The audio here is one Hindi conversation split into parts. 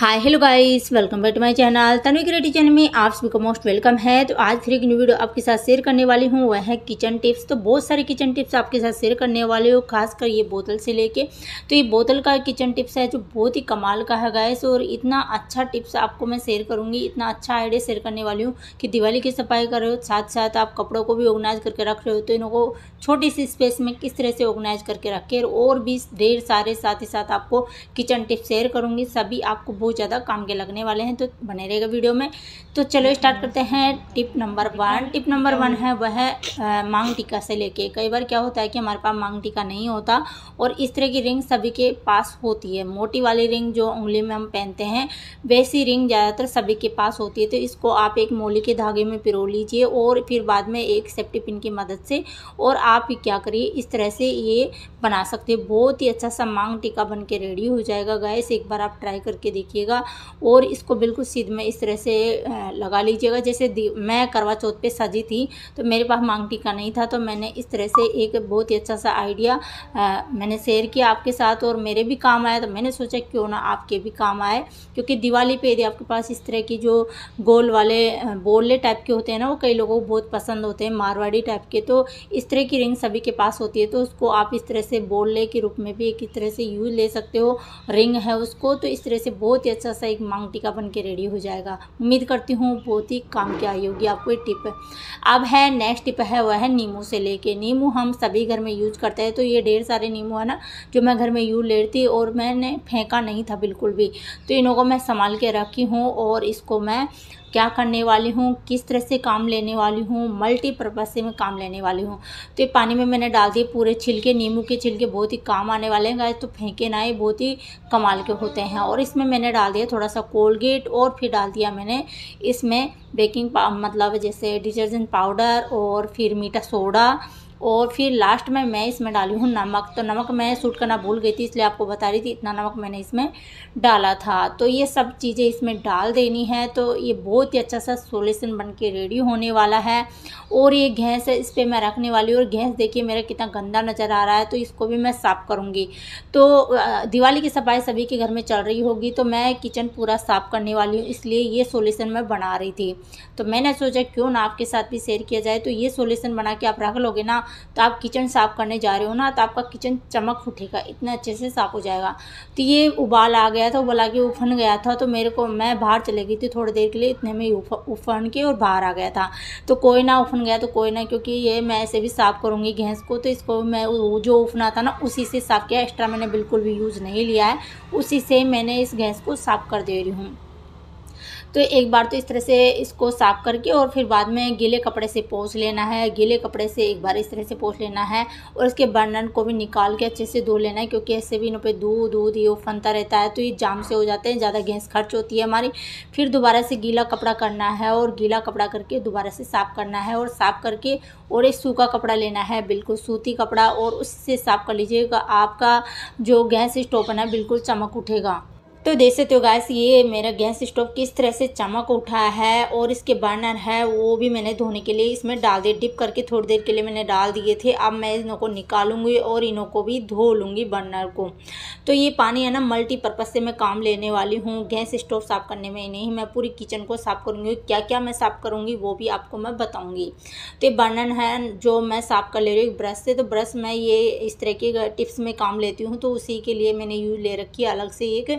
hi hello guys welcome back to my channel Tanvi creative channel में आप सभी को मोस्ट वेलकम है तो आज फिर एक न्यू वीडियो आपके साथ शेयर करने वाली हूँ वह है किचन टिप्स तो बहुत सारे किचन टिप्स आपके साथ शेयर करने वाले हो खासकर ये बोतल से लेके तो ये बोतल का किचन टिप्स है जो बहुत ही कमाल का है गाइस और इतना अच्छा टिप्स आपको मैं शेयर करूँगी इतना अच्छा आइडिया शेयर करने वाली हूँ कि दिवाली की सफाई कर रहे हो साथ साथ आप कपड़ों को भी ऑर्गेनाइज करके रख रहे हो तो इनको छोटी सी स्पेस में किस तरह से ऑर्गेनाइज करके रखे और भी ढेर सारे साथ ही साथ आपको किचन टिप्स शेयर करूँगी सभी आपको बहुत ज़्यादा काम के लगने वाले हैं तो बने रहेगा वीडियो में तो चलो स्टार्ट करते हैं tip number one tip number one है वह है मांग टीका से लेके कई बार क्या होता है कि हमारे पास मांग टीका नहीं होता और इस तरह की रिंग सभी के पास होती है मोटी वाली रिंग जो उंगली में हम पहनते हैं वैसी रिंग ज़्यादातर सभी के पास होती है तो इसको आप एक मोली के धागे में पिरो लीजिए और फिर बाद में एक सेफ्टी पिन की मदद से और आप क्या करिए इस तरह से ये बना सकते हैं बहुत ही अच्छा सा मांग टीका बन के रेडी हो जाएगा गैस एक बार आप ट्राई करके देखिए लीजिएगा और इसको बिल्कुल सीध में इस तरह से लगा लीजिएगा जैसे मैं करवा चौथ पे सजी थी तो मेरे पास मांग टीका नहीं था तो मैंने इस तरह से एक बहुत ही अच्छा सा आइडिया मैंने शेयर किया आपके साथ और मेरे भी काम आया तो मैंने सोचा क्यों ना आपके भी काम आए क्योंकि दिवाली पे यदि आपके पास इस तरह की जो गोल वाले बोले टाइप के होते हैं ना वो कई लोगों को बहुत पसंद होते हैं मारवाड़ी टाइप के तो इस तरह की रिंग सभी के पास होती है तो उसको आप इस तरह से बोले के रूप में भी एक तरह से यूज ले सकते हो रिंग है उसको तो इस तरह से बहुत ही अच्छा सा एक मांग टीका बन के रेडी हो जाएगा उम्मीद करती हूँ बहुत ही काम की आई होगी आपको ये टिप अब है नेक्स्ट टिप है वह है नींबू से लेके नींबू हम सभी घर में यूज करते हैं तो ये ढेर सारे नींबू है ना जो मैं घर में यूज लेती और मैंने फेंका नहीं था बिल्कुल भी तो इनों को मैं संभाल के रखी हूँ और इसको मैं क्या करने वाली हूँ किस तरह से काम लेने वाली हूँ मल्टीपर्पज़ से मैं काम लेने वाली हूँ तो ये पानी में मैंने डाल दिए पूरे छिलके नींबू के छिलके बहुत ही काम आने वाले हैं गाय तो फेंके ना ये बहुत ही कमाल के होते हैं और इसमें मैंने डाल दिया थोड़ा सा कोलगेट और फिर डाल दिया मैंने इसमें बेकिंग मतलब जैसे डिटर्जेंट पाउडर और फिर मीठा सोडा और फिर लास्ट में मैं इसमें डाली हूँ नमक तो नमक मैं सूट करना भूल गई थी इसलिए आपको बता रही थी इतना नमक मैंने इसमें डाला था तो ये सब चीज़ें इसमें डाल देनी है तो ये बहुत ही अच्छा सा सोल्यूशन बन के रेडी होने वाला है और ये गैस है इस पर मैं रखने वाली हूँ और गैस देखिए मेरा कितना गंदा नज़र आ रहा है तो इसको भी मैं साफ़ करूँगी तो दिवाली की सफाई सभी के घर में चल रही होगी तो मैं किचन पूरा साफ़ करने वाली हूँ इसलिए ये सोल्यूशन मैं बना रही थी तो मैंने सोचा क्यों ना आपके साथ भी शेयर किया जाए तो ये सोल्यूशन बना के आप रख लोगे ना तो आप किचन साफ़ करने जा रहे हो ना तो आपका किचन चमक उठेगा इतना अच्छे से साफ़ हो जाएगा तो ये उबाल आ गया था उबला के उफन गया था तो मेरे को मैं बाहर चले गई थी थोड़ी देर के लिए इतने में उफन के और बाहर आ गया था तो कोई ना उफन गया तो कोई ना क्योंकि ये मैं ऐसे भी साफ़ करूँगी गैस को तो इसको मैं जो उफना था ना उसी से साफ़ किया एक्स्ट्रा मैंने बिल्कुल भी यूज़ नहीं लिया है उसी से मैंने इस गैस को साफ़ कर दे रही हूँ तो एक बार तो इस तरह से इसको साफ करके और फिर बाद में गीले कपड़े से पोछ लेना है गीले कपड़े से एक बार इस तरह से पोछ लेना है और इसके बर्नन को भी निकाल के अच्छे से धो लेना है क्योंकि ऐसे भी इन पर दूध दूध ये फनता रहता है तो ये जाम से हो जाते हैं ज़्यादा गैस खर्च होती है हमारी फिर दोबारा से गीला कपड़ा करना है और गीला कपड़ा करके दोबारा से साफ़ करना है और साफ़ करके और एक सूखा कपड़ा लेना है बिल्कुल सूती कपड़ा और उससे साफ़ कर लीजिएगा आपका जो गैस स्टोपन है बिल्कुल चमक उठेगा तो देख सकते हो गैस ये मेरा गैस स्टोव किस तरह से चमक उठा है और इसके बर्नर है वो भी मैंने धोने के लिए इसमें डाल दिए डिप करके थोड़ी देर के लिए मैंने डाल दिए थे अब मैं इनों को निकालूंगी और इनों को भी धो लूँगी बर्नर को तो ये पानी है ना मल्टीपर्पज़ से मैं काम लेने वाली हूँ गैस स्टोव साफ़ करने में नहीं मैं पूरी किचन को साफ़ करूँगी क्या क्या मैं साफ़ करूँगी वो भी आपको मैं बताऊँगी तो ये बर्नर है जो मैं साफ़ कर ले रही हूँ ब्रश से तो ब्रश मैं ये इस तरह के टिप्स में काम लेती हूँ तो उसी के लिए मैंने यूज ले रखी है अलग से एक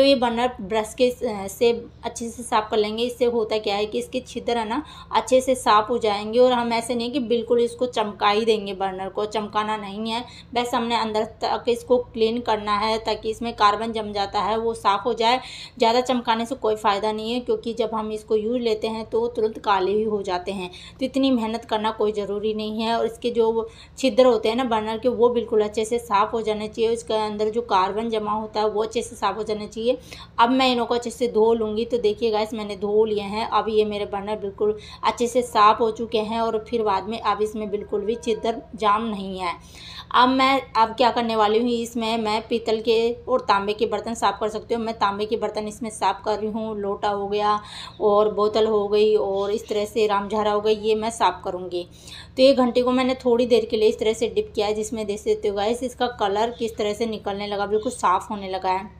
तो ये बर्नर ब्रश के से अच्छे से साफ़ कर लेंगे इससे होता क्या है कि इसके छिद्र है ना अच्छे से साफ़ हो जाएंगे और हम ऐसे नहीं कि बिल्कुल इसको चमका ही देंगे बर्नर को चमकाना नहीं है बस हमने अंदर तक इसको क्लीन करना है ताकि इसमें कार्बन जम जाता है वो साफ़ हो जाए ज़्यादा चमकाने से कोई फ़ायदा नहीं है क्योंकि जब हम इसको यूज लेते हैं तो तुरंत काले ही हो जाते हैं तो इतनी मेहनत करना कोई ज़रूरी नहीं है और इसके जो छिद्र होते हैं ना बर्नर के वो बिल्कुल अच्छे से साफ़ हो जाने चाहिए उसके अंदर जो कार्बन जमा होता है वो अच्छे से साफ़ हो जाना चाहिए चाहिए अब मैं इनको अच्छे से धो लूँगी तो देखिए गैस मैंने धो लिए हैं अब ये मेरे बर्नर बिल्कुल अच्छे से साफ़ हो चुके हैं और फिर बाद में अब इसमें बिल्कुल भी चिदर जाम नहीं है अब मैं अब क्या करने वाली हूँ इसमें मैं पीतल के और तांबे के बर्तन साफ़ कर सकती हूँ मैं तांबे के बर्तन इसमें साफ़ कर रही हूँ लोटा हो गया और बोतल हो गई और इस तरह से रामझारा हो गई ये मैं साफ़ करूँगी तो ये घंटे को मैंने थोड़ी देर के लिए इस तरह से डिप किया है जिसमें देख सकते हो गाइस इसका कलर किस तरह से निकलने लगा बिल्कुल साफ़ होने लगा है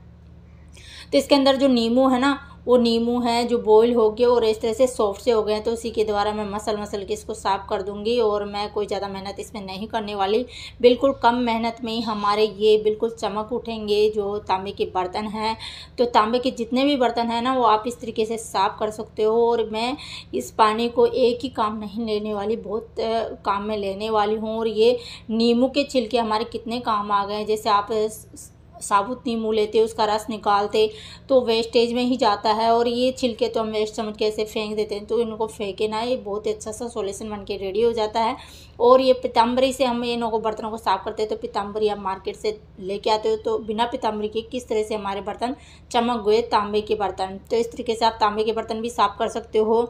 तो इसके अंदर जो नींबू है ना वो नींबू है जो बॉयल हो गए और इस तरह से सॉफ्ट से हो गए तो उसी के द्वारा मैं मसल मसल के इसको साफ़ कर दूंगी और मैं कोई ज़्यादा मेहनत इसमें नहीं करने वाली बिल्कुल कम मेहनत में ही हमारे ये बिल्कुल चमक उठेंगे जो तांबे के बर्तन हैं तो तांबे के जितने भी बर्तन हैं ना वो आप इस तरीके से साफ़ कर सकते हो और मैं इस पानी को एक ही काम नहीं लेने वाली बहुत काम में लेने वाली हूँ और ये नींबू के छिलके हमारे कितने काम आ गए जैसे आप साबुत नींबू लेते उसका रस निकालते तो वेस्टेज में ही जाता है और ये छिलके तो हम वेस्ट समझ के ऐसे फेंक देते हैं तो इनको फेंके ना ये बहुत अच्छा सा सोल्यूशन बन के रेडी हो जाता है और ये पितम्बरी से हम इनों को बर्तनों को साफ़ करते हैं तो पितम्बरी आप मार्केट से लेके आते हो तो बिना पितम्बरी के किस तरह से हमारे बर्तन चमक गए तांबे के बर्तन तो इस तरीके से आप तांबे के बर्तन भी साफ़ कर सकते हो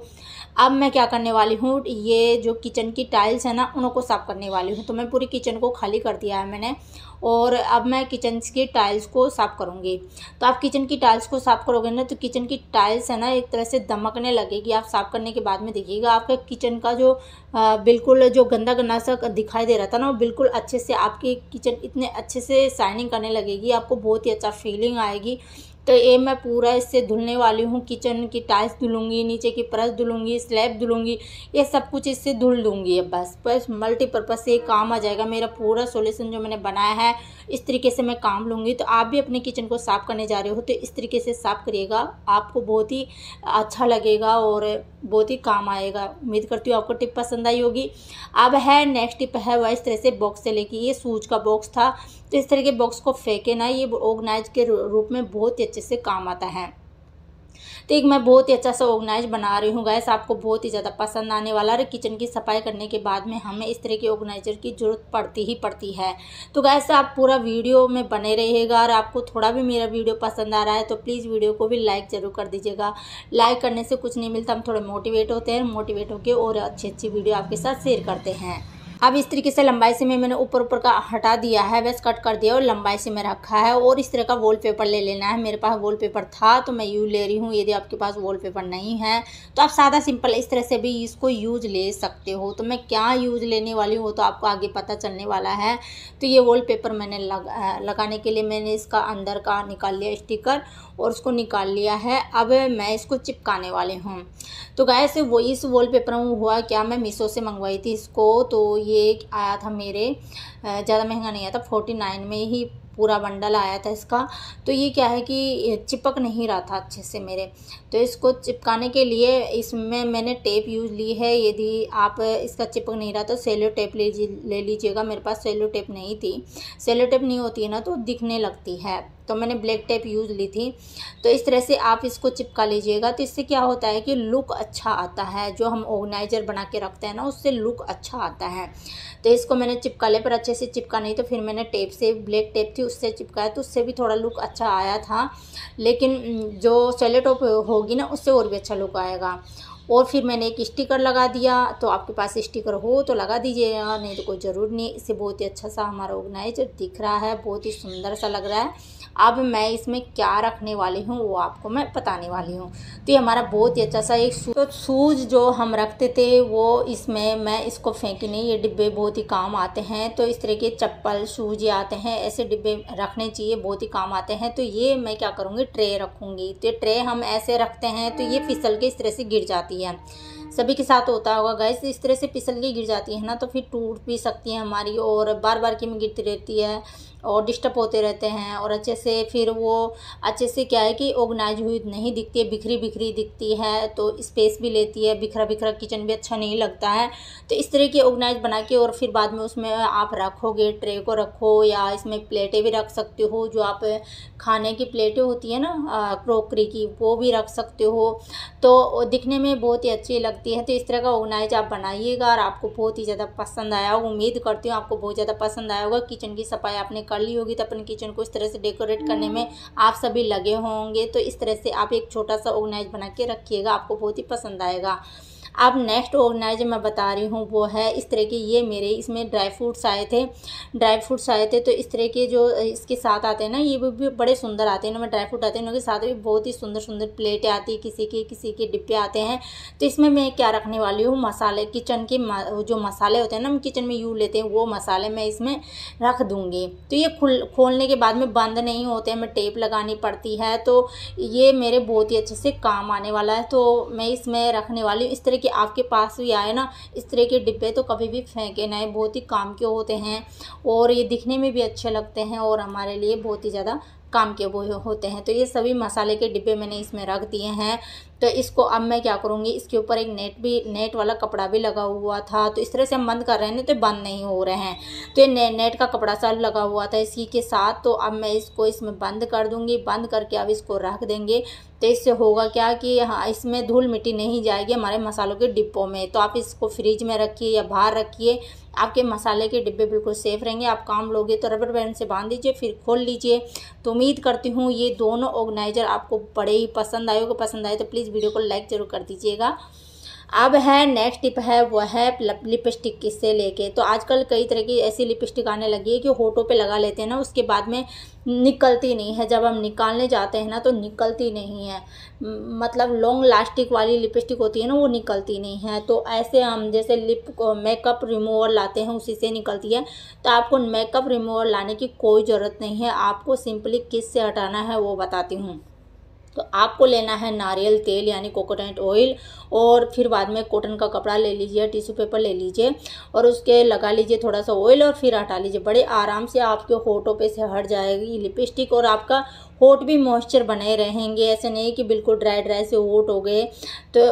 अब मैं क्या करने वाली हूँ ये जो किचन की टाइल्स है ना उनको साफ़ करने वाली हूँ तो मैं पूरी किचन को खाली कर दिया है मैंने और अब मैं किचन की टाइल्स को साफ़ करूँगी तो आप किचन की टाइल्स को साफ़ करोगे ना तो किचन की टाइल्स है ना एक तरह से दमकने लगेगी आप साफ़ करने के बाद में देखिएगा आपका किचन का जो आ, बिल्कुल जो गंदा गंदा सा दिखाई दे रहा था ना वो बिल्कुल अच्छे से आपकी किचन इतने अच्छे से शाइनिंग करने लगेगी आपको बहुत ही अच्छा फीलिंग आएगी तो ये मैं पूरा इससे धुलने वाली हूँ किचन की टाइल्स धुलूँगी नीचे की परस धुलूँगी स्लैब धुलूँगी ये सब कुछ इससे धुल दूँगी अब बस बस मल्टीपर्पज़ से काम आ जाएगा मेरा पूरा सोल्यूशन जो मैंने बनाया है इस तरीके से मैं काम लूँगी तो आप भी अपने किचन को साफ़ करने जा रहे हो तो इस तरीके से साफ़ करिएगा आपको बहुत ही अच्छा लगेगा और बहुत ही काम आएगा उम्मीद करती हूँ आपको टिप पसंद आई होगी अब है नेक्स्ट टिप है वह इस तरह से बॉक्स से लेके ये सूज का बॉक्स था तो इस तरह के बॉक्स को फेंके ना ये ऑर्गेनाइज के रूप में बहुत ही अच्छे अच्छे से काम आता है तो एक मैं बहुत ही अच्छा सा ऑर्गेनाइज बना रही हूँ गैस आपको बहुत ही ज़्यादा पसंद आने वाला है किचन की सफाई करने के बाद में हमें इस तरह के ऑर्गेनाइजर की ज़रूरत पड़ती ही पड़ती है तो गैस आप पूरा वीडियो में बने रहिएगा और आपको थोड़ा भी मेरा वीडियो पसंद आ रहा है तो प्लीज़ वीडियो को भी लाइक ज़रूर कर दीजिएगा लाइक करने से कुछ नहीं मिलता हम थोड़े मोटिवेट होते हैं मोटिवेट होकर और अच्छी अच्छी वीडियो आपके साथ शेयर करते हैं अब इस तरीके से लंबाई से मैं मैंने ऊपर ऊपर का हटा दिया है बस कट कर दिया और लंबाई से मैं रखा है और इस तरह का वॉल पेपर ले लेना है मेरे पास वॉल पेपर था तो मैं यू ले रही हूँ यदि आपके पास वॉल पेपर नहीं है तो आप सादा सिंपल इस तरह से भी इसको यूज ले सकते हो तो मैं क्या यूज लेने वाली हूँ तो आपको आगे पता चलने वाला है तो ये वॉल पेपर मैंने लगा लगाने के लिए मैंने इसका अंदर का निकाल लिया स्टिकर और उसको निकाल लिया है अब मैं इसको चिपकाने वाले हूँ तो गाय से वो इस वॉल पेपर हुआ क्या मैं मीशो से मंगवाई थी इसको तो ये ये एक आया था मेरे ज़्यादा महंगा नहीं आया था फोर्टी नाइन में ही पूरा बंडल आया था इसका तो ये क्या है कि चिपक नहीं रहा था अच्छे से मेरे तो इसको चिपकाने के लिए इसमें मैंने टेप यूज़ ली है यदि आप इसका चिपक नहीं रहा तो सेलो टेप ले लीजिएगा मेरे पास सेलो टेप नहीं थी सेलो टेप नहीं होती है ना तो दिखने लगती है तो मैंने ब्लैक टेप यूज़ ली थी तो इस तरह से आप इसको चिपका लीजिएगा तो इससे क्या होता है कि लुक अच्छा आता है जो हम ऑर्गेनाइजर बना के रखते हैं ना उससे लुक अच्छा आता है तो इसको मैंने चिपका लिया पर अच्छे से चिपका नहीं तो फिर मैंने टेप से ब्लैक टेप थी उससे चिपकाया तो उससे भी थोड़ा लुक अच्छा आया था लेकिन जो सेलेटॉप होगी ना उससे और भी अच्छा लुक आएगा और फिर मैंने एक स्टिकर लगा दिया तो आपके पास स्टिकर हो तो लगा दीजिएगा नहीं तो कोई ज़रूर नहीं इससे बहुत ही अच्छा सा हमारा ऑर्गेनाइजर दिख रहा है बहुत ही सुंदर सा लग रहा है अब मैं इसमें क्या रखने वाली हूँ वो आपको मैं बताने वाली हूँ तो ये हमारा बहुत ही अच्छा सा एक सूज तो सूज जो हम रखते थे वो इसमें मैं इसको फेंकी नहीं ये डिब्बे बहुत ही काम आते हैं तो इस तरह के चप्पल शूज ये आते हैं ऐसे डिब्बे रखने चाहिए बहुत ही काम आते हैं तो ये मैं क्या करूँगी ट्रे रखूँगी तो ये ट्रे हम ऐसे रखते हैं तो ये फिसल के इस तरह से गिर जाती है सभी के साथ होता होगा गैस इस तरह से पिसल के गिर जाती है ना तो फिर टूट भी सकती है हमारी और बार बार की में गिरती रहती है और डिस्टर्ब होते रहते हैं और अच्छे से फिर वो अच्छे से क्या है कि ऑर्गेनाइज हुई नहीं दिखती है बिखरी बिखरी दिखती है तो स्पेस भी लेती है बिखरा बिखरा किचन भी अच्छा नहीं लगता है तो इस तरह की ऑर्गेनाइज बना के और फिर बाद में उसमें आप रखोगे ट्रे को रखो या इसमें प्लेटें भी रख सकते हो जो आप खाने की प्लेटें होती है ना क्रोकरी की वो भी रख सकते हो तो दिखने में बहुत ही अच्छी लगती सकती है तो इस तरह का ऑर्गेनाइज आप बनाइएगा और आपको बहुत ही ज़्यादा पसंद आया होगा उम्मीद करती हूँ आपको बहुत ज़्यादा पसंद आया होगा किचन की सफाई आपने कर ली होगी तो अपने किचन को इस तरह से डेकोरेट करने में आप सभी लगे होंगे तो इस तरह से आप एक छोटा सा ऑर्गेनाइज बना के रखिएगा आपको बहुत ही पसंद आएगा अब नेक्स्ट ऑर्गेनाइजर मैं बता रही हूँ वो है इस तरह के ये मेरे इसमें ड्राई फ्रूट्स आए थे ड्राई फ्रूट्स आए थे तो इस तरह के जो इसके साथ आते हैं ना ये भी बड़े सुंदर आते हैं इनमें ड्राई फ्रूट आते हैं इनके साथ भी बहुत ही सुंदर सुंदर प्लेटें आती है किसी के किसी के डिब्बे आते हैं तो इसमें मैं क्या रखने वाली हूँ मसाले किचन के जो मसाले होते हैं ना हम किचन में यूँ लेते हैं वो मसाले मैं इसमें रख दूँगी तो ये खुल खोलने के बाद में बंद नहीं होते हमें टेप लगानी पड़ती है तो ये मेरे बहुत ही अच्छे से काम आने वाला है तो मैं इसमें रखने वाली हूँ इस तरह कि आपके पास भी आए ना इस तरह के डिब्बे तो कभी भी फेंके ना बहुत ही काम के होते हैं और ये दिखने में भी अच्छे लगते हैं और हमारे लिए बहुत ही ज़्यादा काम के वो होते हैं तो ये सभी मसाले के डिब्बे मैंने इसमें रख दिए हैं तो इसको अब मैं क्या करूँगी इसके ऊपर एक नेट भी नेट वाला कपड़ा भी लगा हुआ था तो इस तरह से हम बंद कर रहे हैं तो बंद नहीं हो रहे हैं तो ये ने, नेट का कपड़ा सा लगा हुआ था इसी के साथ तो अब मैं इसको इसमें बंद कर दूँगी बंद करके अब इसको रख देंगे तो इससे होगा क्या कि हाँ इसमें धूल मिट्टी नहीं जाएगी हमारे मसालों के डिब्बों में तो आप इसको फ्रिज में रखिए या बाहर रखिए आपके मसाले के डिब्बे बिल्कुल सेफ़ रहेंगे आप काम लोगे तो रबर बैंड से बांध दीजिए फिर खोल लीजिए तो उम्मीद करती हूँ ये दोनों ऑर्गेनाइज़र आपको बड़े ही पसंद आए होगा पसंद आए तो प्लीज़ प्लीज़ वीडियो को लाइक ज़रूर कर दीजिएगा अब है नेक्स्ट टिप है वह है लिपस्टिक किससे लेके तो आजकल कई तरह की ऐसी लिपस्टिक आने लगी है कि होठों पे लगा लेते हैं ना उसके बाद में निकलती नहीं है जब हम निकालने जाते हैं ना तो निकलती नहीं है मतलब लॉन्ग लास्टिक वाली लिपस्टिक होती है ना वो निकलती नहीं है तो ऐसे हम जैसे लिप मेकअप रिमूवर लाते हैं उसी से निकलती है तो आपको मेकअप रिमूवर लाने की कोई ज़रूरत नहीं है आपको सिंपली किस से हटाना है वो बताती हूँ तो आपको लेना है नारियल तेल यानी कोकोनट ऑयल और फिर बाद में कॉटन का कपड़ा ले लीजिए टिश्यू पेपर ले लीजिए और उसके लगा लीजिए थोड़ा सा ऑयल और फिर हटा लीजिए बड़े आराम से आपके होठों पे से हट जाएगी लिपस्टिक और आपका होठ भी मॉइस्चर बने रहेंगे ऐसे नहीं कि बिल्कुल ड्राई ड्राई से होठ हो गए तो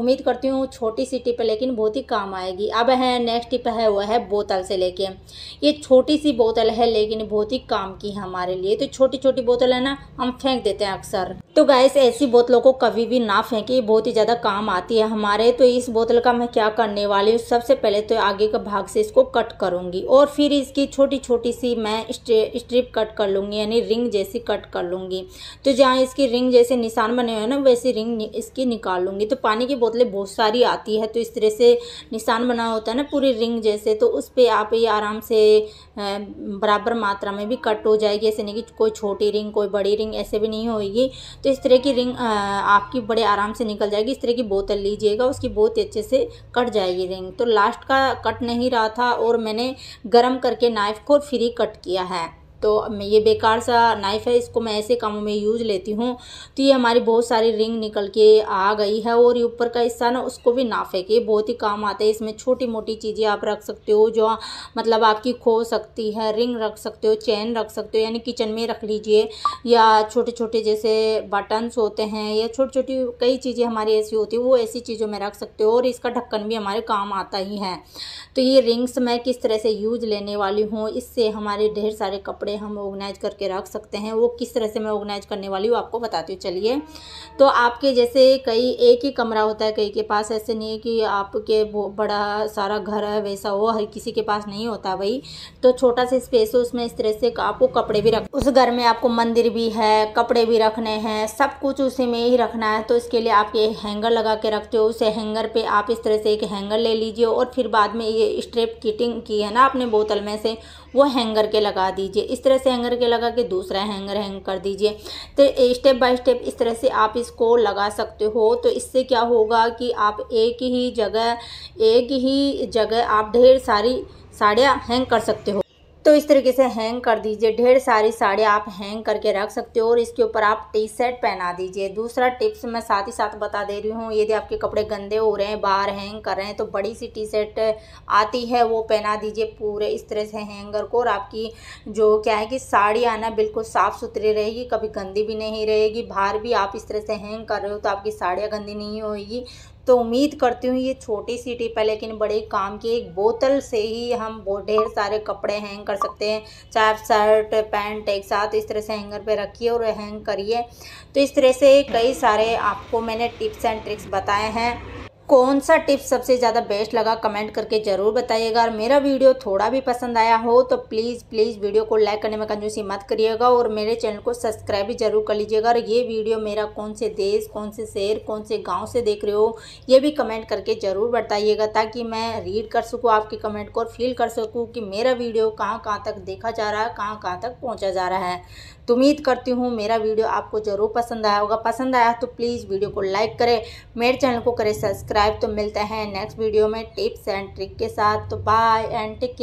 उम्मीद करती हूँ छोटी सी टिप है लेकिन बहुत ही काम आएगी अब है नेक्स्ट टिप है वह है बोतल से लेके ये छोटी सी बोतल है लेकिन बहुत ही काम की है हमारे लिए तो छोटी छोटी बोतल है ना हम फेंक देते हैं अक्सर तो गैस ऐसी बोतलों को कभी भी ना फेंके ये बहुत ही ज़्यादा काम आती है हमारे तो इस बोतल का मैं क्या करने वाली हूँ सबसे पहले तो आगे का भाग से इसको कट करूँगी और फिर इसकी छोटी छोटी सी मैं स्ट्रिप कट कर लूँगी यानी रिंग जैसी कट कर लूँगी तो जहाँ इसकी रिंग जैसे निशान बने हुए हैं ना वैसी रिंग इसकी निकाल लूँगी तो पानी की बोतलें बहुत सारी आती है तो इस तरह से निशान बना होता है ना पूरी रिंग जैसे तो उस पर आप ये आराम से बराबर मात्रा में भी कट हो जाएगी ऐसे नहीं कि कोई छोटी रिंग कोई बड़ी रिंग ऐसे भी नहीं होगी तो इस तरह की रिंग आपकी बड़े आराम से निकल जाएगी इस तरह की बोतल लीजिएगा उसकी बहुत ही अच्छे से कट जाएगी रिंग तो लास्ट का कट नहीं रहा था और मैंने गर्म करके नाइफ़ को फ्री कट किया है तो ये बेकार सा नाइफ़ है इसको मैं ऐसे कामों में यूज लेती हूँ तो ये हमारी बहुत सारी रिंग निकल के आ गई है और ये ऊपर का हिस्सा ना उसको भी ना फेंके बहुत ही काम आता है इसमें छोटी मोटी चीज़ें आप रख सकते हो जो मतलब आपकी खो सकती है रिंग रख सकते हो चैन रख सकते हो यानी किचन में रख लीजिए या छोटे छोटे जैसे बटन्स होते हैं या छोटी छोटी कई चीज़ें हमारी ऐसी होती है वो ऐसी चीज़ों में रख सकते हो और इसका ढक्कन भी हमारे काम आता ही है तो ये रिंग्स मैं किस तरह से यूज लेने वाली हूँ इससे हमारे ढेर सारे कपड़े कपड़े हम ऑर्गेनाइज करके रख सकते हैं वो किस तरह से मैं ऑर्गेनाइज करने वाली हूँ आपको बताती हूँ चलिए तो आपके जैसे कई एक ही कमरा होता है कई के पास ऐसे नहीं है कि आपके बड़ा सारा घर है वैसा हो हर किसी के पास नहीं होता भाई तो छोटा सा स्पेस हो उसमें इस तरह से आपको कपड़े भी रख उस घर में आपको मंदिर भी है कपड़े भी रखने हैं सब कुछ उसी में ही रखना है तो इसके लिए आप ये हैंगर लगा के रखते हो उस हैंगर पे आप इस तरह से एक हैंगर ले लीजिए और फिर बाद में ये स्ट्रेप किटिंग की है ना आपने बोतल में से वो हैंगर के लगा दीजिए इस तरह से हैंगर के लगा के दूसरा हैंगर हैंग कर दीजिए तो स्टेप बाय स्टेप इस तरह से आप इसको लगा सकते हो तो इससे क्या होगा कि आप एक ही जगह एक ही जगह आप ढेर सारी साड़ियाँ हैंग कर सकते हो तो इस तरीके से हैंग कर दीजिए ढेर सारी साड़ी आप हैंग करके रख सकते हो और इसके ऊपर आप टी शर्ट पहना दीजिए दूसरा टिप्स मैं साथ ही साथ बता दे रही हूँ यदि आपके कपड़े गंदे हो रहे हैं बाहर हैंग कर रहे हैं तो बड़ी सी टी शर्ट आती है वो पहना दीजिए पूरे इस तरह से हैंगर को और आपकी जो क्या है कि साड़ी आना बिल्कुल साफ़ सुथरी रहेगी कभी गंदी भी नहीं रहेगी बाहर भी आप इस तरह से हैंग कर रहे हो तो आपकी साड़ियाँ गंदी नहीं होगी तो उम्मीद करती हूँ ये छोटी सी टिप है लेकिन बड़े काम की एक बोतल से ही हम बहुत ढेर सारे कपड़े हैंग कर सकते हैं चाहे आप शर्ट पैंट एक साथ इस तरह से हैंगर पे रखिए और हैंग करिए तो इस तरह से कई सारे आपको मैंने टिप्स एंड ट्रिक्स बताए हैं कौन सा टिप्स सबसे ज़्यादा बेस्ट लगा कमेंट करके ज़रूर बताइएगा और मेरा वीडियो थोड़ा भी पसंद आया हो तो प्लीज़ प्लीज़ वीडियो को लाइक करने में कंजूसी मत करिएगा और मेरे चैनल को सब्सक्राइब भी जरूर कर लीजिएगा और ये वीडियो मेरा कौन से देश कौन से शहर कौन से गाँव से देख रहे हो ये भी कमेंट करके ज़रूर बताइएगा ताकि मैं रीड कर सकूँ आपके कमेंट को और फील कर सकूँ कि मेरा वीडियो कहाँ कहाँ तक देखा जा रहा है कहाँ कहाँ तक पहुँचा जा रहा है तो उम्मीद करती हूँ मेरा वीडियो आपको ज़रूर पसंद आया होगा पसंद आया तो प्लीज़ वीडियो को लाइक करें मेरे चैनल को करें सब्सक्राइब तो मिलता है नेक्स्ट वीडियो में टिप्स एंड ट्रिक के साथ तो बाय एंड टेक